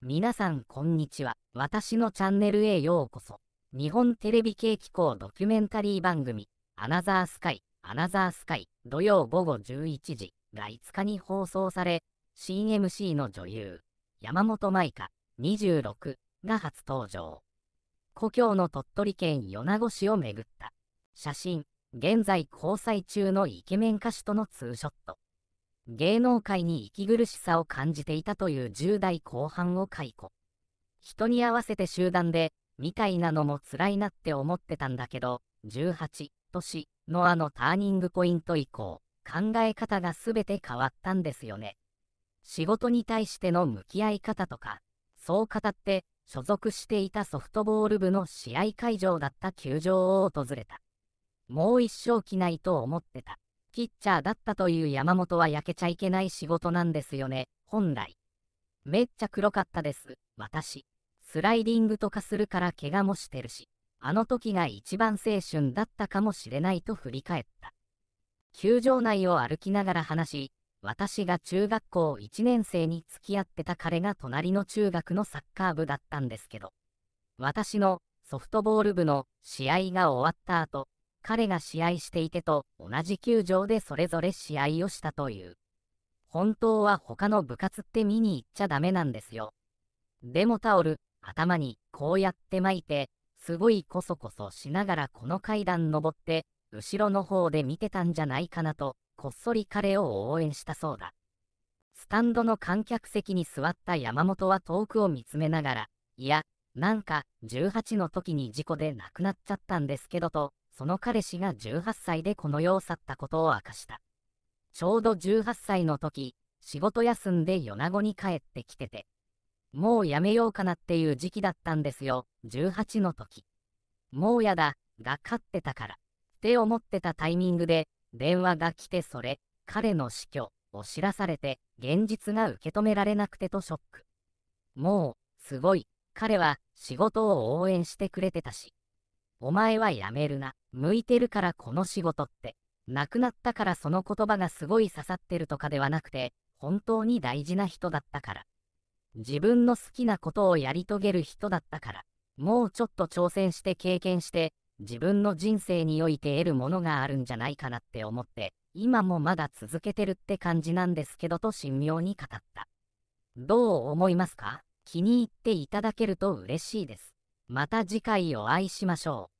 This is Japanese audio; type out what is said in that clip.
皆さんこんにちは。私のチャンネルへようこそ。日本テレビ系機構ドキュメンタリー番組、アナザースカイ、アナザースカイ、土曜午後11時が5日に放送され、新 MC の女優、山本舞香26が初登場。故郷の鳥取県米子市を巡った。写真、現在交際中のイケメン歌手とのツーショット。芸能界に息苦しさを感じていたという10代後半を解雇。人に合わせて集団で、みたいなのも辛いなって思ってたんだけど、18年のあのターニングポイント以降、考え方が全て変わったんですよね。仕事に対しての向き合い方とか、そう語って、所属していたソフトボール部の試合会場だった球場を訪れた。もう一生着ないと思ってた。ピッチャーだったという山本は焼けちゃいけない仕事なんですよね、本来。めっちゃ黒かったです、私。スライディングとかするから怪我もしてるし、あの時が一番青春だったかもしれないと振り返った。球場内を歩きながら話し、私が中学校1年生に付き合ってた彼が隣の中学のサッカー部だったんですけど、私のソフトボール部の試合が終わった後、彼が試合していてと同じ球場でそれぞれ試合をしたという。本当は他の部活って見に行っちゃダメなんですよ。でもタオル、頭にこうやって巻いて、すごいこそこそしながらこの階段登って、後ろの方で見てたんじゃないかなと、こっそり彼を応援したそうだ。スタンドの観客席に座った山本は遠くを見つめながら、いや、なんか、18の時に事故で亡くなっちゃったんですけどと、その彼氏が18歳でこの世を去ったことを明かした。ちょうど18歳の時、仕事休んで米子に帰ってきてて、もうやめようかなっていう時期だったんですよ、18の時。もうやだ、が勝ってたから。って思ってたタイミングで、電話が来てそれ、彼の死去を知らされて、現実が受け止められなくてとショック。もう、すごい、彼は仕事を応援してくれてたし、お前はやめるな。向いてるからこの仕事って。亡くなったからその言葉がすごい刺さってるとかではなくて、本当に大事な人だったから。自分の好きなことをやり遂げる人だったから。もうちょっと挑戦して経験して、自分の人生において得るものがあるんじゃないかなって思って、今もまだ続けてるって感じなんですけどと神妙に語った。どう思いますか気に入っていただけると嬉しいです。また次回お会いしましょう。